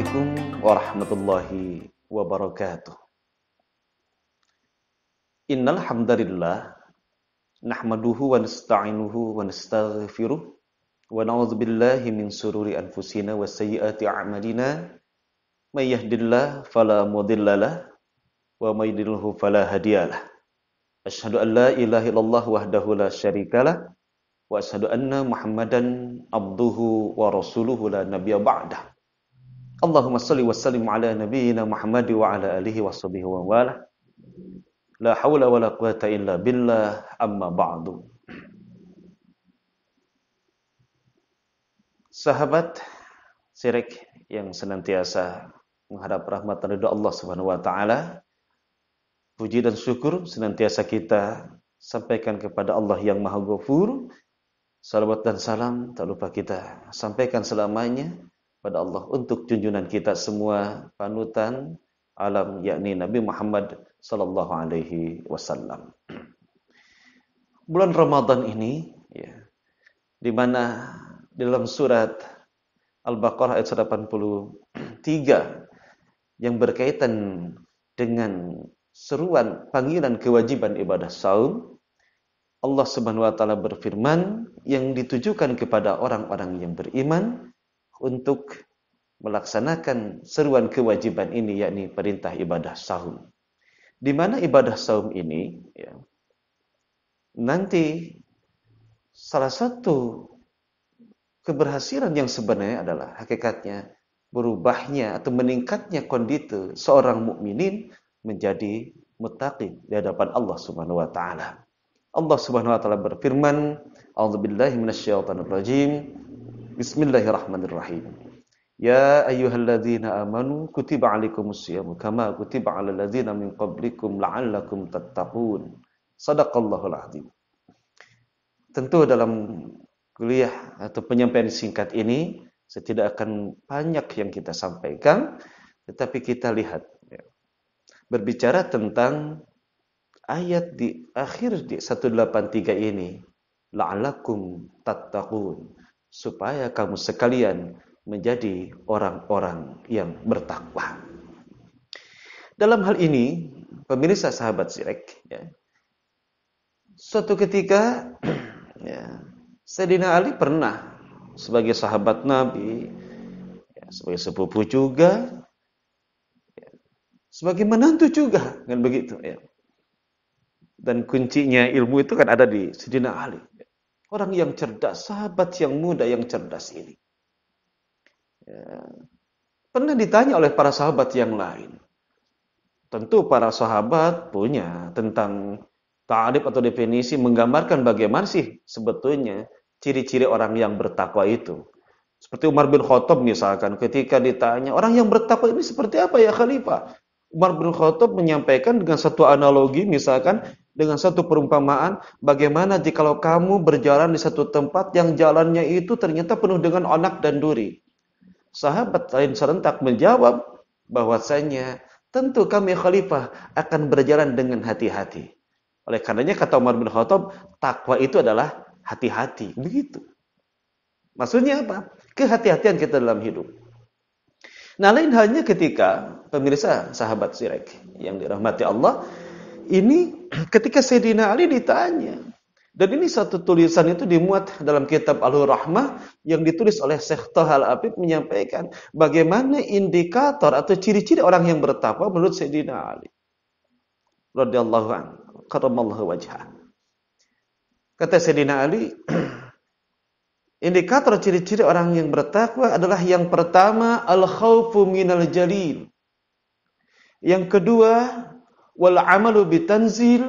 Assalamualaikum warahmatullahi wabarakatuh. Innal hamdalillah nahmaduhu wa nasta'inuhu wa nastaghfiruh wa na'udzu billahi min sururi anfusina wa sayyiati a'malina may yahdihillahu fala mudhillalah wa may yudhlilhu fala hadiyalah. Asyhadu an la ilaha illallah wahdahu la syarikalah wa asyhadu anna Muhammadan abduhu wa rasuluhu la nabiyya ba'dah. Allahumma salli wa sallim ala nabiyyina Muhammad wa ala alihi wa sahbihi wa wala. La hawla wa la quwata illa billah amma ba'du. Sahabat sirik yang senantiasa menghadap rahmat dan ridha Allah Subhanahu wa taala. Puji dan syukur senantiasa kita sampaikan kepada Allah yang Maha Ghafur. Salawat dan salam tak lupa kita sampaikan selamanya pada Allah untuk junjungan kita semua panutan alam yakni Nabi Muhammad sallallahu alaihi wasallam. Bulan Ramadan ini ya, di mana dalam surat Al-Baqarah ayat 83 yang berkaitan dengan seruan panggilan kewajiban ibadah saum Allah Subhanahu wa taala berfirman yang ditujukan kepada orang-orang yang beriman untuk melaksanakan seruan kewajiban ini yakni perintah ibadah saum. Di mana ibadah saum ini ya, nanti salah satu keberhasilan yang sebenarnya adalah hakikatnya berubahnya atau meningkatnya kondite seorang mukminin menjadi muttaqi di hadapan Allah Subhanahu wa taala. Allah Subhanahu wa taala berfirman, A'udzubillahi minasyaitonir rajim. Bismillahirrahmanirrahim. Ya ayyuhalladzina amanu kutiba alaikumusiyam kama kutiba alal ladzina min qablikum la'allakum tattaqun. Sadaqallahul azim. Tentu dalam kuliah atau penyampaian singkat ini saya tidak akan banyak yang kita sampaikan tetapi kita lihat ya. berbicara tentang ayat di akhir di 183 ini la'alakum tattaqun supaya kamu sekalian menjadi orang-orang yang bertakwa. Dalam hal ini, pemirsa sahabat Sirek, ya, suatu ketika ya, Sedina Ali pernah sebagai sahabat Nabi, ya, sebagai sepupu juga, ya, sebagai menantu juga, kan begitu. Ya. Dan kuncinya ilmu itu kan ada di sedina Ali. Orang yang cerdas, sahabat yang muda yang cerdas ini. Ya. Pernah ditanya oleh para sahabat yang lain. Tentu para sahabat punya tentang ta'arif atau definisi menggambarkan bagaimana sih sebetulnya ciri-ciri orang yang bertakwa itu. Seperti Umar bin Khattab misalkan ketika ditanya, orang yang bertakwa ini seperti apa ya khalifah? Umar bin Khattab menyampaikan dengan satu analogi misalkan dengan satu perumpamaan, bagaimana jikalau kamu berjalan di satu tempat yang jalannya itu ternyata penuh dengan onak dan duri? Sahabat lain serentak menjawab bahwasanya tentu kami khalifah akan berjalan dengan hati-hati. Oleh karenanya kata Umar bin Khattab, takwa itu adalah hati-hati. Begitu. Maksudnya apa? Kehati-hatian kita dalam hidup. Nah lain halnya ketika pemirsa sahabat sirek yang dirahmati Allah, ini ketika Sayyidina Ali ditanya. Dan ini satu tulisan itu dimuat dalam kitab al Rahmah yang ditulis oleh Syekh Tohal Abid menyampaikan bagaimana indikator atau ciri-ciri orang yang bertakwa menurut Sayyidina Ali. Radiyallahu anhu. Karamallahu wajah. Kata Sayyidina Ali, Indikator ciri-ciri orang yang bertakwa adalah yang pertama al-khawfu minal jalil. Yang kedua wal amalu bitanzil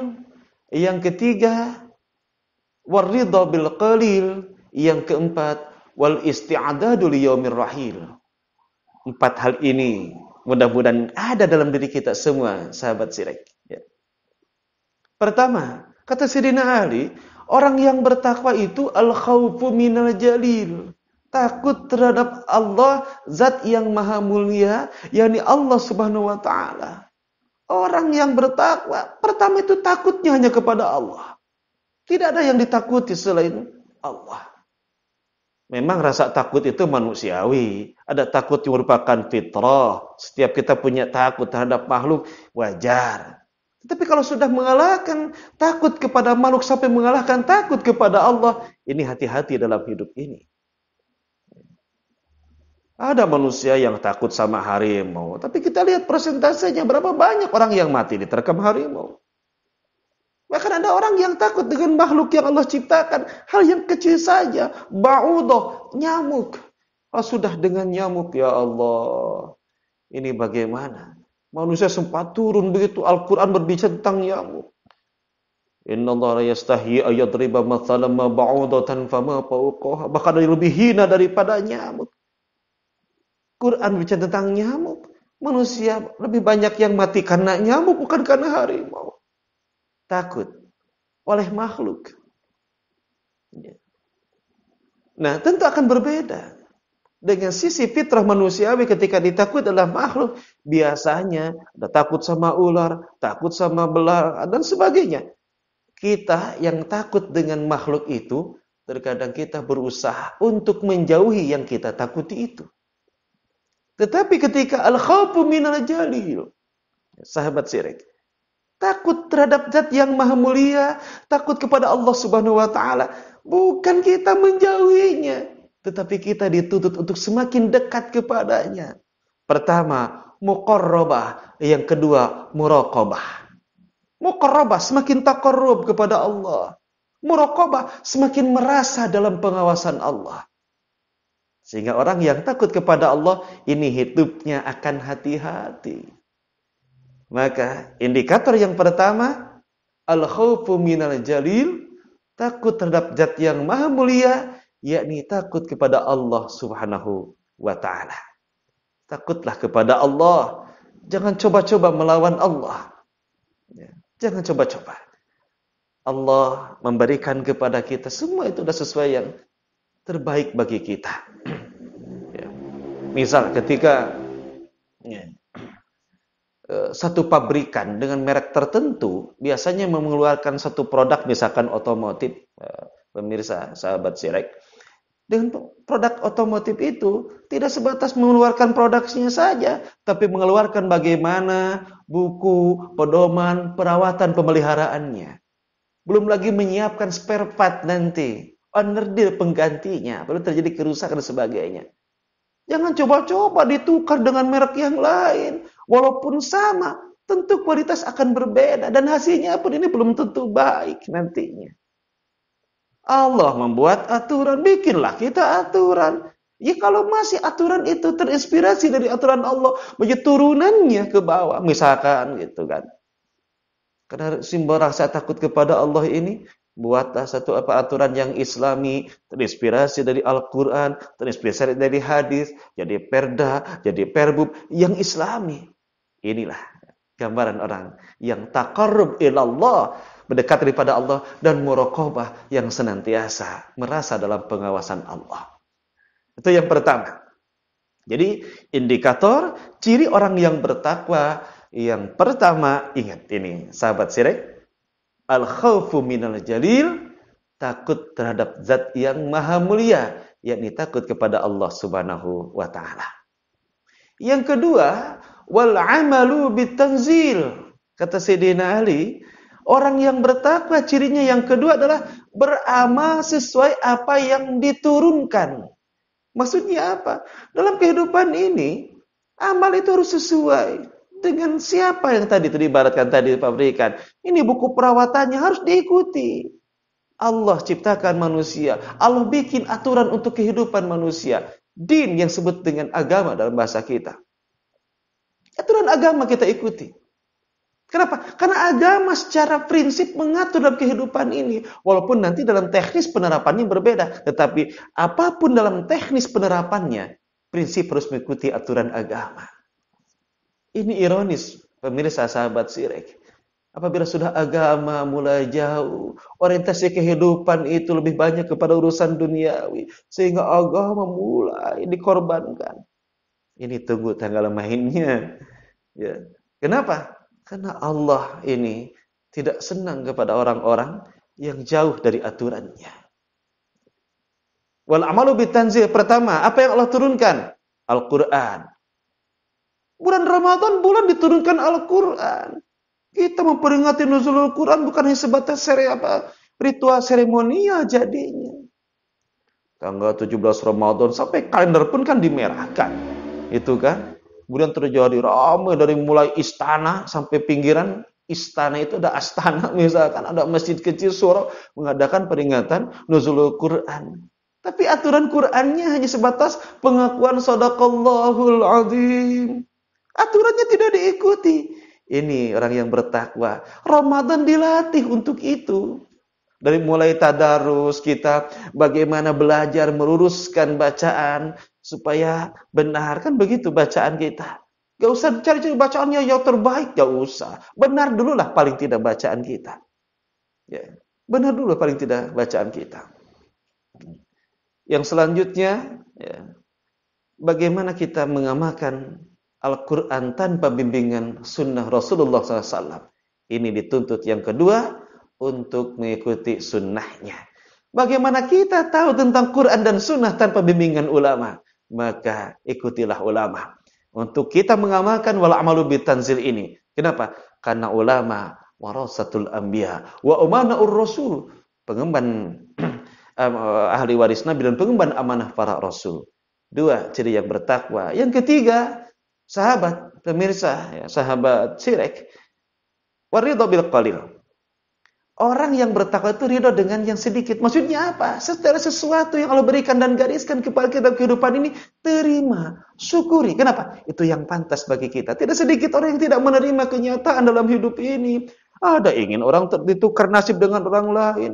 yang ketiga waridha bil qalil yang keempat wal isti'adadu li yaumir rahil empat hal ini mudah-mudahan ada dalam diri kita semua sahabat sirik ya. pertama kata Sirina Ali orang yang bertakwa itu al khaufu minal jalil takut terhadap Allah zat yang maha mulia yakni Allah subhanahu wa ta'ala Orang yang bertakwa, pertama itu takutnya hanya kepada Allah. Tidak ada yang ditakuti selain Allah. Memang rasa takut itu manusiawi. Ada takut yang merupakan fitrah. Setiap kita punya takut terhadap makhluk, wajar. Tetapi kalau sudah mengalahkan takut kepada makhluk sampai mengalahkan takut kepada Allah, ini hati-hati dalam hidup ini. Ada manusia yang takut sama harimau, tapi kita lihat persentasenya berapa banyak orang yang mati diterkam harimau. Bahkan ada orang yang takut dengan makhluk yang Allah ciptakan, hal yang kecil saja, baudoh, nyamuk. Oh, sudah dengan nyamuk ya Allah. Ini bagaimana? Manusia sempat turun begitu Al-Qur'an berbicara tentang nyamuk. Inna Allah yastahi ayadriba mathalan ma ba'udatan fama fauqaha. Bahkan ada yang lebih hina daripada nyamuk. Quran bicara tentang nyamuk. Manusia lebih banyak yang mati karena nyamuk bukan karena harimau. Takut oleh makhluk. Ya. Nah, tentu akan berbeda dengan sisi fitrah manusiawi ketika ditakut adalah makhluk biasanya ada takut sama ular, takut sama belar dan sebagainya. Kita yang takut dengan makhluk itu terkadang kita berusaha untuk menjauhi yang kita takuti itu. Tetapi ketika al-khawfu minal jalil, sahabat sirik, takut terhadap zat yang maha mulia, takut kepada Allah Subhanahu wa taala, bukan kita menjauhinya, tetapi kita dituntut untuk semakin dekat kepadanya. Pertama, muqarrabah, yang kedua muraqabah. Muqarrabah semakin takarrub kepada Allah. Muraqabah semakin merasa dalam pengawasan Allah. Sehingga orang yang takut kepada Allah ini hidupnya akan hati-hati. Maka indikator yang pertama al khawfu minal jalil, takut terhadap zat yang maha mulia, yakni takut kepada Allah Subhanahu wa taala. Takutlah kepada Allah. Jangan coba-coba melawan Allah. Ya, jangan coba-coba. Allah memberikan kepada kita semua itu sudah sesuai yang terbaik bagi kita. Ya. Misal ketika ya, e, satu pabrikan dengan merek tertentu biasanya mengeluarkan satu produk misalkan otomotif e, pemirsa sahabat sirek dengan produk otomotif itu tidak sebatas mengeluarkan produknya saja tapi mengeluarkan bagaimana buku pedoman perawatan pemeliharaannya belum lagi menyiapkan spare part nanti penerdil penggantinya, perlu terjadi kerusakan dan sebagainya. Jangan coba-coba ditukar dengan merek yang lain, walaupun sama, tentu kualitas akan berbeda dan hasilnya pun ini belum tentu baik nantinya. Allah membuat aturan, bikinlah kita aturan. Ya kalau masih aturan itu terinspirasi dari aturan Allah, menjadi turunannya ke bawah, misalkan gitu kan. Karena simbol rasa takut kepada Allah ini Buatlah satu apa aturan yang islami, terinspirasi dari Al-Quran, terinspirasi dari hadis, jadi perda, jadi perbub, yang islami. Inilah gambaran orang yang takarrub ilallah, mendekat daripada Allah, dan murokobah yang senantiasa merasa dalam pengawasan Allah. Itu yang pertama. Jadi indikator ciri orang yang bertakwa yang pertama ingat ini sahabat sirek al khawfu minal jalil takut terhadap zat yang maha mulia yakni takut kepada Allah Subhanahu wa taala. Yang kedua, wal amalu bitanzil. Kata Sayyidina Ali, orang yang bertakwa cirinya yang kedua adalah beramal sesuai apa yang diturunkan. Maksudnya apa? Dalam kehidupan ini, amal itu harus sesuai dengan siapa yang tadi itu diibaratkan tadi pabrikan. Ini buku perawatannya harus diikuti. Allah ciptakan manusia. Allah bikin aturan untuk kehidupan manusia. Din yang sebut dengan agama dalam bahasa kita. Aturan agama kita ikuti. Kenapa? Karena agama secara prinsip mengatur dalam kehidupan ini. Walaupun nanti dalam teknis penerapannya berbeda. Tetapi apapun dalam teknis penerapannya, prinsip harus mengikuti aturan agama. Ini ironis, pemirsa sahabat sirek. Apabila sudah agama mulai jauh, orientasi kehidupan itu lebih banyak kepada urusan duniawi, sehingga agama mulai dikorbankan. Ini tunggu tanggal mainnya. Ya. Kenapa? Karena Allah ini tidak senang kepada orang-orang yang jauh dari aturannya. Wal amalu bitanzil pertama, apa yang Allah turunkan? Al-Qur'an. Bulan Ramadan bulan diturunkan Al-Quran. Kita memperingati Nuzul al Quran bukan hanya sebatas seri apa, ritual seremonial jadinya. Tanggal 17 Ramadan sampai kalender pun kan dimerahkan. Itu kan. Kemudian terjadi ramai dari mulai istana sampai pinggiran istana itu ada astana misalkan ada masjid kecil suro mengadakan peringatan nuzulul Quran. Tapi aturan Qur'annya hanya sebatas pengakuan sadaqallahul azim. Aturannya tidak diikuti. Ini orang yang bertakwa. Ramadan dilatih untuk itu. Dari mulai tadarus kita, bagaimana belajar meluruskan bacaan supaya benar. Kan begitu bacaan kita. Gak usah cari-cari bacaannya yang terbaik, gak usah. Benar dulu lah paling tidak bacaan kita. Ya. Benar dulu paling tidak bacaan kita. Yang selanjutnya, ya, bagaimana kita mengamalkan Al-Quran tanpa bimbingan sunnah Rasulullah SAW. Ini dituntut yang kedua untuk mengikuti sunnahnya. Bagaimana kita tahu tentang Quran dan sunnah tanpa bimbingan ulama? Maka ikutilah ulama. Untuk kita mengamalkan wal amalu bitanzil ini. Kenapa? Karena ulama warasatul anbiya wa umana ur rasul pengemban eh, ahli waris nabi dan pengemban amanah para rasul. Dua ciri yang bertakwa. Yang ketiga, sahabat pemirsa ya, sahabat sirek waridho bil qalil orang yang bertakwa itu ridho dengan yang sedikit maksudnya apa Setelah sesuatu yang Allah berikan dan gariskan kepada kita kehidupan ini terima syukuri kenapa itu yang pantas bagi kita tidak sedikit orang yang tidak menerima kenyataan dalam hidup ini ada ingin orang ditukar nasib dengan orang lain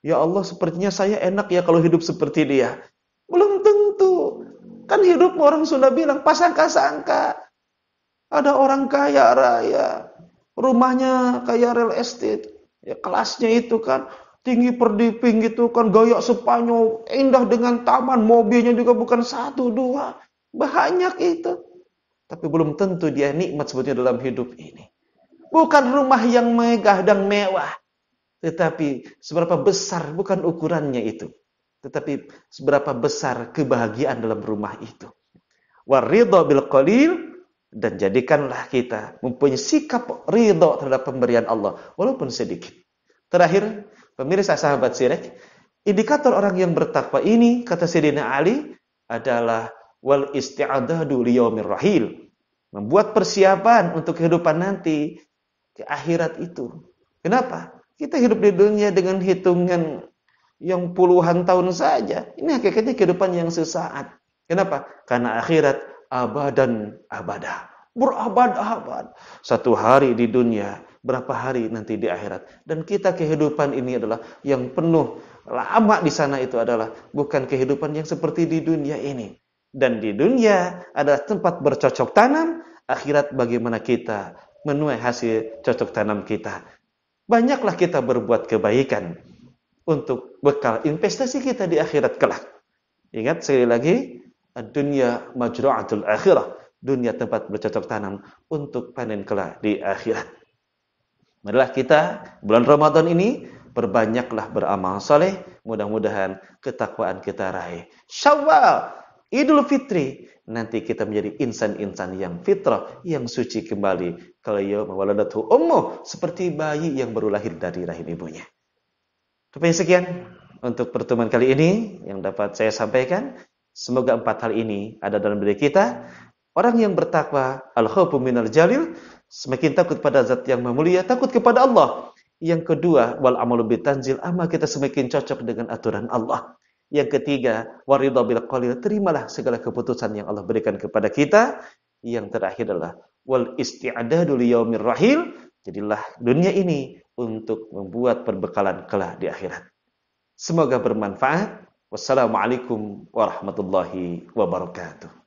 Ya Allah, sepertinya saya enak ya kalau hidup seperti dia. Kan hidup orang Sunda bilang pasangka-sangka. Ada orang kaya raya, rumahnya kaya real estate, ya kelasnya itu kan tinggi perdiping gitu kan gaya Spanyol, indah dengan taman, mobilnya juga bukan satu dua, banyak itu. Tapi belum tentu dia nikmat sebetulnya dalam hidup ini. Bukan rumah yang megah dan mewah, tetapi seberapa besar bukan ukurannya itu. Tetapi seberapa besar kebahagiaan dalam rumah itu. Waridho bil qalil dan jadikanlah kita mempunyai sikap ridho terhadap pemberian Allah walaupun sedikit. Terakhir, pemirsa sahabat sirek, indikator orang yang bertakwa ini kata Sidina Ali adalah wal isti'adadu liyaumir rahil. Membuat persiapan untuk kehidupan nanti ke akhirat itu. Kenapa? Kita hidup di dunia dengan hitungan yang puluhan tahun saja. Ini hakikatnya kehidupan yang sesaat. Kenapa? Karena akhirat abadan abada. Berabad-abad. Satu hari di dunia, berapa hari nanti di akhirat. Dan kita kehidupan ini adalah yang penuh lama di sana itu adalah bukan kehidupan yang seperti di dunia ini. Dan di dunia adalah tempat bercocok tanam, akhirat bagaimana kita menuai hasil cocok tanam kita. Banyaklah kita berbuat kebaikan untuk bekal investasi kita di akhirat kelak. Ingat sekali lagi, dunia majru'atul akhirah. Dunia tempat bercocok tanam untuk panen kelak di akhirat. Marilah kita bulan Ramadan ini perbanyaklah beramal soleh. Mudah-mudahan ketakwaan kita raih. Syawal, Idul Fitri. Nanti kita menjadi insan-insan yang fitrah, yang suci kembali. Kalau ya ummu, seperti bayi yang baru lahir dari rahim ibunya. Tapi sekian untuk pertemuan kali ini yang dapat saya sampaikan. Semoga empat hal ini ada dalam diri kita. Orang yang bertakwa, al-khawfu minal jalil, semakin takut pada zat yang memulia takut kepada Allah. Yang kedua, wal amalu bitanzil, amal kita semakin cocok dengan aturan Allah. Yang ketiga, waridha bil qalil, terimalah segala keputusan yang Allah berikan kepada kita. Yang terakhir adalah wal isti'adadu liyaumir rahil, jadilah dunia ini untuk membuat perbekalan kelak di akhirat. Semoga bermanfaat. Wassalamualaikum warahmatullahi wabarakatuh.